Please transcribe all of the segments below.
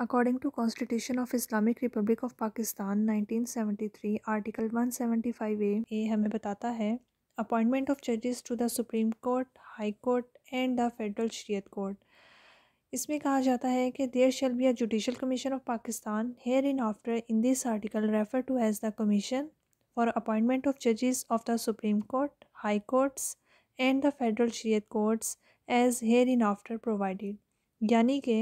According to constitution of Islamic Republic of Pakistan 1973 Article 175A A हमें बताता है appointment of जजेस to the Supreme court high Court and the Federal Shariat Court इसमें कहा जाता है कि there shall be a judicial commission of Pakistan hereinafter in this article refer to as the commission for appointment of जजेस of the Supreme court High Courts and the Federal Shariat Courts as hair after provided यानी कि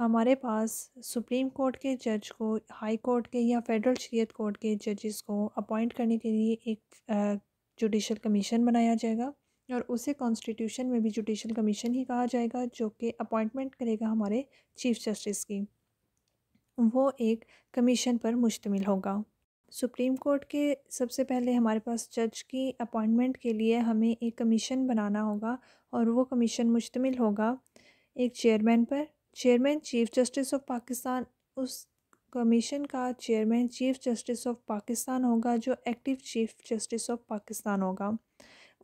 हमारे पास Supreme Court के जज को high Court के या फेडरल शरीयत कोर्ट के जजेस को अपॉइंट करने के लिए एक जुडिशल कमीशन बनाया जाएगा और उसे कॉन्स्टिट्यूशन में भी जुडिशल कमीशन ही कहा जाएगा जो कि अपॉइंटमेंट करेगा हमारे चीफ जस्टिस की वो एक कमीशन पर मुश्तमिल होगा सुप्रीम कोर्ट के सबसे पहले हमारे पास जज की अपॉइंटमेंट के लिए हमें एक कमीशन बनाना होगा और वो कमीशन मुश्तमिल होगा एक चेयरमैन पर chairman Chief justice of Pakistan उस कमीशन का chairman Chief justice of Pakistan होगा जो active Chief justice of Pakistan होगा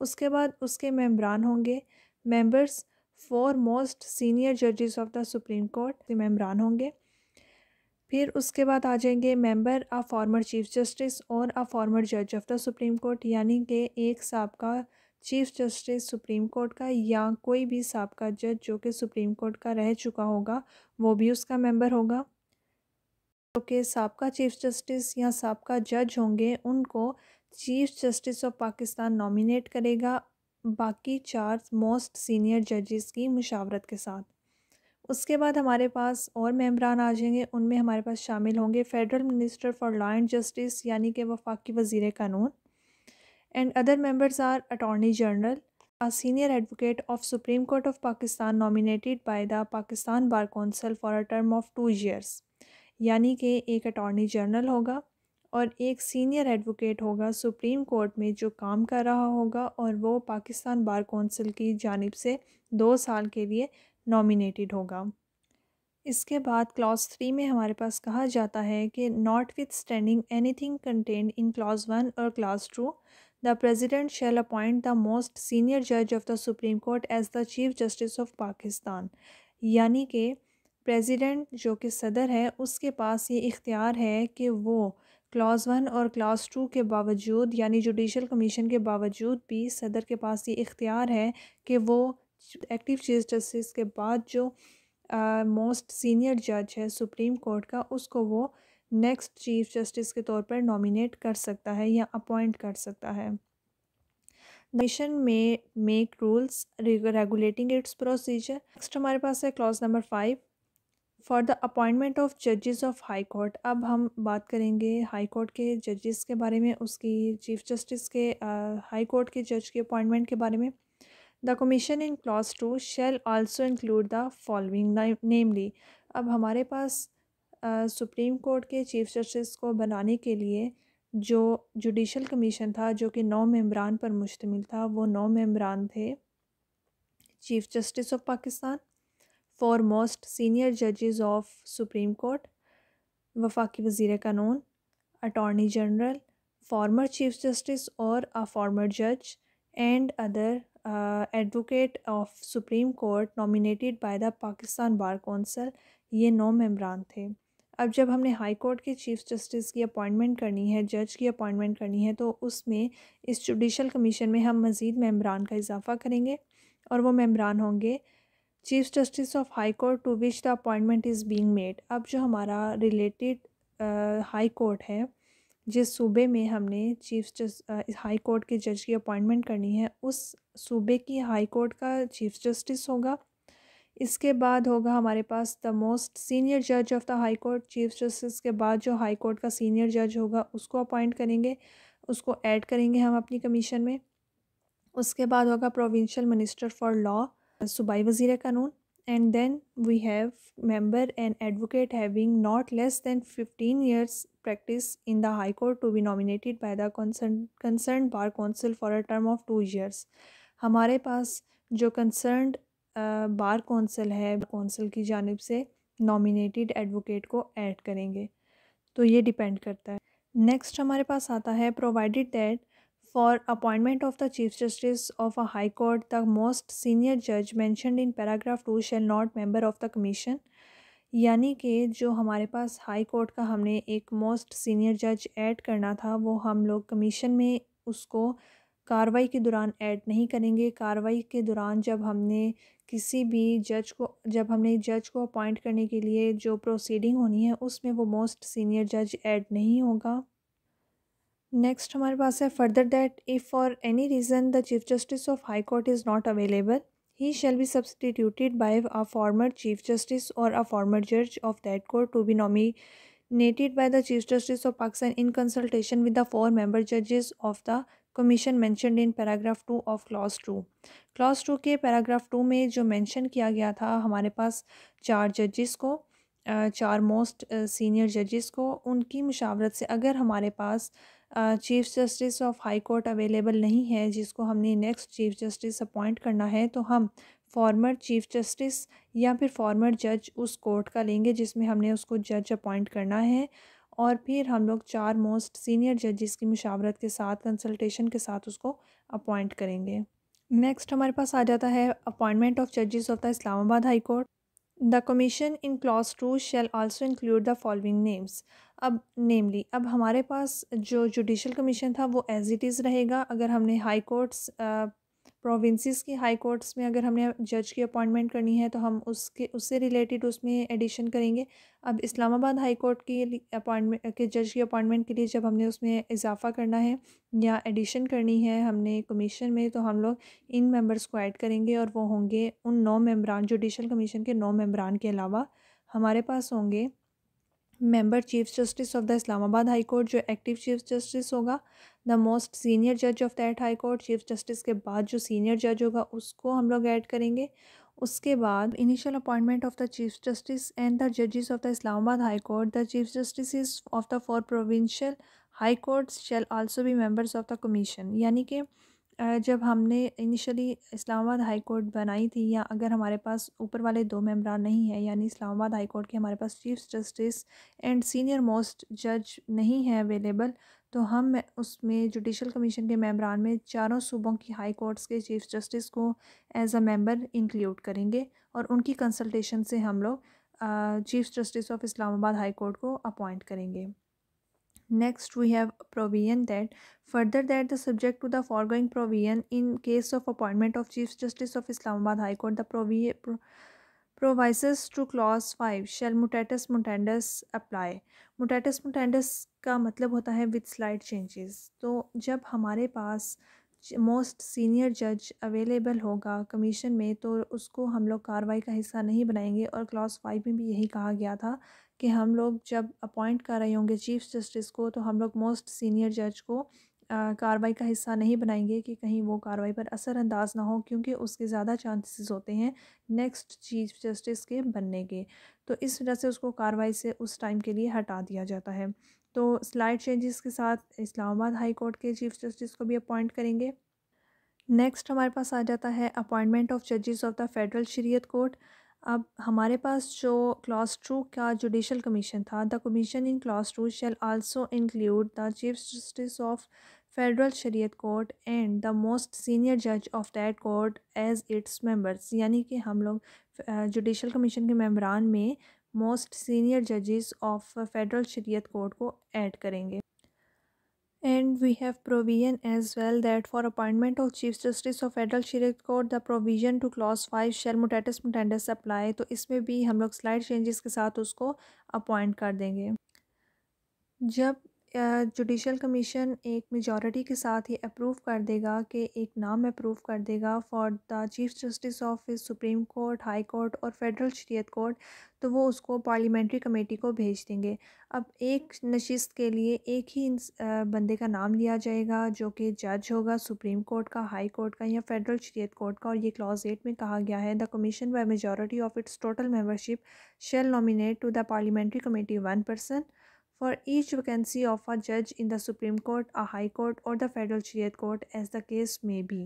उसके बाद उसके मेम्बरान होंगे मेंबर्स फोर मोस्ट सीनियर जजेस ऑफ द सुप्रीम कोर्ट के मेम्बरान होंगे फिर उसके बाद आ जाएंगे member a former Chief Justice और अ फॉर्मर जज ऑफ द सुप्रीम कोर्ट यानी कि एक साहब का चीफ जस्टिस सुप्रीम कोर्ट का या कोई भी सबका जज जो कि सुप्रीम कोर्ट का रह चुका होगा वो भी उसका मेंबर होगा जो कि सबका चीफ जस्टिस या सबका जज होंगे उनको Chief justice of Pakistan nominate करेगा बाकी चार मोस्ट सीनियर जजेस की मुशावरत के साथ उसके बाद हमारे पास और मेम्बरान आ जाएंगे उनमें हमारे पास शामिल होंगे Federal Minister for Law and Justice यानी कि वफाकी वजीर कानून and other members are Attorney General a senior advocate of supreme Court of Pakistan nominated by the Pakistan Bar council for a term of two years. यानी कि एक अटॉर्नी जनरल होगा और एक सीनियर एडवोकेट होगा सुप्रीम कोर्ट में जो काम कर रहा होगा और वो पाकिस्तान बार कौंसिल की जानब से दो साल के लिए नॉमिनेटेड होगा इसके बाद क्लॉज थ्री में हमारे पास कहा जाता है कि notwithstanding anything content in clause one और clause two The President shall appoint the most senior judge of the Supreme Court as the Chief Justice of Pakistan. यानी कि president जो कि सदर है उसके पास ये इख्तियार है कि वो क्लास वन और क्लास टू के बावजूद यानी जुडिशल कमीशन के बावजूद भी सदर के पास ये इख्तियार है कि वो एक्टिव चीफ जस्टिस के बाद जो मोस्ट सीनियर जज है सुप्रीम कोर्ट का उसको वो नेक्स्ट चीफ जस्टिस के तौर पर नॉमिनेट कर सकता है या अपॉइंट कर सकता है कमीशन में make rules regulating its procedure next हमारे पास है clause number five for the appointment of जजेस ऑफ हाई कोर्ट अब हम बात करेंगे हाई कोर्ट के जजेस के बारे में उसकी चीफ जस्टिस के हाई कोर्ट के जज के अपॉइंटमेंट के बारे में the commission in clause two shall also include the following namely अब हमारे पास सुप्रीम कोर्ट के चीफ़ जस्टिस को बनाने के लिए जो जुडिशल कमीशन था जो कि नौ मेम्बरान पर मुश्तमिल था वो नौ मेम्बरान थे Chief Justice of Pakistan four most senior जजेस ऑफ सुप्रीम कोर्ट वफाकी वज़ी कानून Attorney General former Chief Justice और अ फॉर्मर जज and other advocate of supreme Court nominated by the Pakistan Bar Council ये नौ मेम्बरान थे अब जब हमने हाई कोर्ट के चीफ जस्टिस की अपॉइंटमेंट करनी है जज की अपॉइंटमेंट करनी है तो उसमें इस जुडिशल कमीशन में हम मज़ीद मेम्बरान का इजाफा करेंगे और वो मेम्बरान होंगे Chief justice of High Court to which the appointment is being made अब जो हमारा रिलेटेड हाई कोर्ट है जिस सूबे में हमने चीफ जस्ट हाई कोर्ट के जज की अपॉइंटमेंट करनी है उस सूबे की हाई कोर्ट का चीफ जस्टिस होगा इसके बाद होगा हमारे पास द मोस्ट सीनियर जज of the High Court Chief Justice के बाद जो हाई कोर्ट का सीनियर जज होगा उसको अपॉइंट करेंगे उसको ऐड करेंगे हम अपनी कमीशन में उसके बाद होगा प्रोविंशियल मिनिस्टर फॉर लॉ सूबाई वजीर कानून and then we have member and advocate having not less than fifteen years practice in the High Court to be nominated by the concerned bar council for a term of two two हमारे पास जो concerned bar council है council की जानब से nominated advocate को add करेंगे तो ये डिपेंड करता है नेक्स्ट हमारे पास आता है provided that for appointment of the chief justice of a High Court the most senior जज mentioned in paragraph two shall not member of the commission यानी कि जो हमारे पास हाई कोर्ट का हमने एक मोस्ट सीनियर जज ऐड करना था वो हम लोग कमीशन में उसको कार्रवाई के दौरान ऐड नहीं करेंगे कार्रवाई के दौरान जब हमने किसी भी जज को जब हमने जज को अपॉइंट करने के लिए जो प्रोसीडिंग होनी है उसमें वो मोस्ट सीनियर जज ऐड नहीं होगा नेक्स्ट हमारे पास है further that if for any reason the chief justice of High court is not available he shall be substituted bye a former Chief Justice और अ फॉर्मर जज of that court to B नेटेड by the chief justice of Pakistan in consultation with the four member जजेस of the commission mentioned in paragraph two of clause two clause to के paragraph to में जो mention किया गया था हमारे पास चार जजिस को चार मोस्ट सीनियर जजिस को उनकी मुशावरत से अगर हमारे पास Chief justice of High Court available नहीं है जिसको हमने नेक्स्ट चीफ जस्टिस अपॉइंट करना है तो हम फॉर्मर चीफ जस्टिस या फिर फॉर्मर जज उस कोर्ट का लेंगे जिसमें हमने उसको जज अपॉइंट करना है और फिर हम लोग चार मोस्ट सीनियर जजेस की मुशावरत के साथ कंसल्टेशन के साथ उसको अपॉइंट करेंगे नेक्स्ट हमारे पास आ जाता है अपॉइंटमेंट ऑफ जजेस of the Islamabad High Court the commission in clause two shall also include the following names अब नेमली अब हमारे पास जो जुडिशल कमीशन था वो एज इट इज़ रहेगा अगर हमने हाई कोर्ट्स प्रोविंसेस की हाई कोर्ट्स में अगर हमने जज की अपॉइंटमेंट करनी है तो हम उसके उससे रिलेटेड उसमें एडिशन करेंगे अब इस्लामाबाद हाई कोर्ट की अपॉइंटमेंट के जज की अपॉइंटमेंट के लिए जब हमने उसमें इजाफ़ा करना है या एडिशन करनी है हमने कमीशन में तो हम लोग इन मेंबर्स को ऐड करेंगे और वो होंगे उन नौ मेम्बरान जुडिशल कमीशन के नौ मेम्बरान के अलावा हमारे पास होंगे member Chief justice of the Islamabad High Court जो एक्टिव चीफ जस्टिस होगा द मोस्ट सीनियर जज of that High Court Chief Justice के बाद जो सीनियर जज होगा उसको हम लोग ऐड करेंगे उसके बाद initial appointment of the chief Justice and the जजेस of the Islamabad High Court the chief justice of the four provincial High Courts shall also be members of the commission यानी कि जब हमने इनिशियली इस्लामाबाद हाई कोर्ट बनाई थी या अगर हमारे पास ऊपर वाले दो मेम्बरान नहीं है यानी इस्लामाबाद हाई कोर्ट के हमारे पास Chief Justice and senior most जज नहीं है अवेलेबल तो हम उसमें जुडिशल कमीशन के मेम्बरान में चारों सूबों की हाई कोर्ट्स के चीफ जस्टिस को एज अ मेंबर इंक्लूड करेंगे और उनकी कंसल्टेशन से हम लोग Chief justice of Islamabad High Court को अपॉइंट करेंगे Next, we have provision that further that the subject to the foregoing provision in case of appointment of Chief Justice of Islamabad High Court, the provi pro provises to clause 5 shall mutatis mutandis apply. mutatis mutandis का मतलब होता है with slight changes. तो जब हमारे पास most senior जज available होगा कमीशन में तो उसको हम लोग कार्रवाई का हिस्सा नहीं बनाएंगे और क्लॉज फाइव में भी यही कहा गया था कि हम लोग जब अपॉइंट कर रहे होंगे चीफ़ जस्टिस को तो हम लोग मोस्ट सीनियर जज को कार्रवाई का हिस्सा नहीं बनाएंगे कि कहीं वो कार्रवाई पर असरअंदाज ना हो क्योंकि उसके ज़्यादा चांसेस होते हैं नेक्स्ट चीफ जस्टिस के बनने के तो इस वजह से उसको कार्रवाई से उस टाइम के लिए हटा दिया जाता है तो स्लाइड चेंजेस के साथ इस्लामाबाद हाई कोर्ट के चीफ जस्टिस को भी अपॉइंट करेंगे नेक्स्ट हमारे पास आ जाता है अपॉइंटमेंट ऑफ जजेस of the federal Shariat court अब हमारे पास जो क्लास टू का जुडिशल कमीशन था the commission in clause two shall also include the chief justice of federal Shariat court and the most senior जज of that court as its members यानी कि हम लोग जुडिशल कमीशन के मेम्बरान में मोस्ट सीनियर जजेस ऑफ फेडरल शरीयत कोर्ट को ऐड करेंगे and we have provision as well that for appointment of chief justice of federal circuit court the provision to clause 5 shall mutatis mutandis apply to isme bhi hum log slight changes ke sath usko appoint kar denge jab judicial commission एक majority के साथ ही approve कर देगा कि एक नाम approve कर देगा for the chief justice of supreme court high court और फेडरल शरीयत कोर्ट तो वो उसको पार्लियामेंट्री कमेटी को भेज देंगे अब एक नशस्त के लिए एक ही बंदे का नाम लिया जाएगा जो कि जज होगा सुप्रीम कोर्ट का हाई कोर्ट का या फेडरल शरीयत कोर्ट का और ये क्लॉज एट में कहा गया है the commission by majority of its total membership shall nominate to the parliamentary committee one person For each vacancy of a judge in the Supreme Court, a High Court or the Federal Shariat Court as the case may be.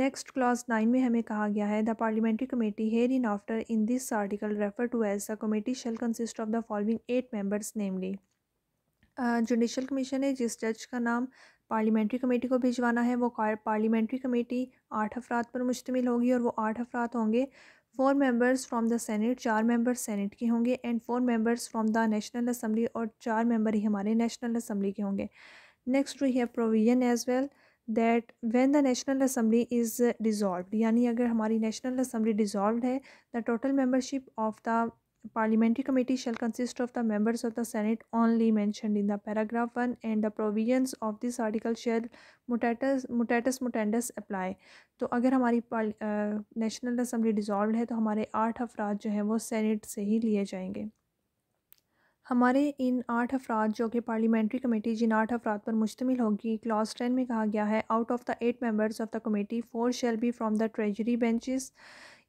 Next clause nine में हमें कहा गया है the parliamentary committee hereinafter in this article refer to as the committee shall consist of the following eight members namely judicial commission है जिस जज का नाम पार्लियामेंट्री कमेटी को भिजवाना है वो पार्लियामेंट्री कमेटी आठ अफराद पर मुश्तमिल होगी और वो आठ अफराद होंगे four members from the senate चार मेंबर सेनेट के होंगे and four members from the national assembly और चार मेंबर ही हमारे नेशनल असम्बली के होंगे next we have provision as well that when the national assembly is dissolved यानी अगर हमारी नेशनल असम्बली डिजॉल्व है the total membership of the parliamentary committee shall consist of the members of the senate only mentioned in the paragraph 1 and the provisions of this article shall mutatis mutatis mutandis apply to agar hamari uh, national assembly dissolved hai to hamare 8 afraad jo हैं wo senate se hi liye jayenge हमारे इन आठ अफराद जो कि parliamentary committee जिन आठ अफराद पर मुश्तमिल होगी क्लास टेन में कहा गया है out of the eight members of the committee four shall be from the treasury benches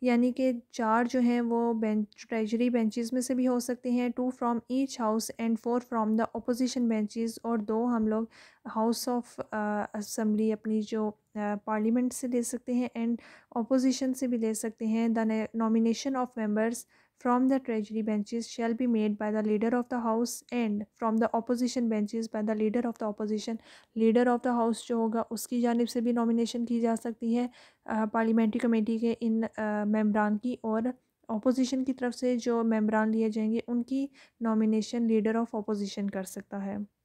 यानी कि चार जो हैं वो बेंच ट्रेजरी बेंचेस में से भी हो सकते हैं two from each house and four from the opposition benches और दो हम लोग हाउस ऑफ असम्बली अपनी जो पार्लियामेंट uh, से ले सकते हैं एंड अपोजिशन से भी ले सकते हैं the nomination of members from the treasury benches shall be made by the leader of the house and from the opposition benches by the leader of the opposition leader of the house जो होगा उसकी जानब से भी nomination की जा सकती है parliamentary committee के इन मेम्बरान की और opposition की तरफ से जो मेम्बरान लिए जाएंगे उनकी nomination leader of opposition कर सकता है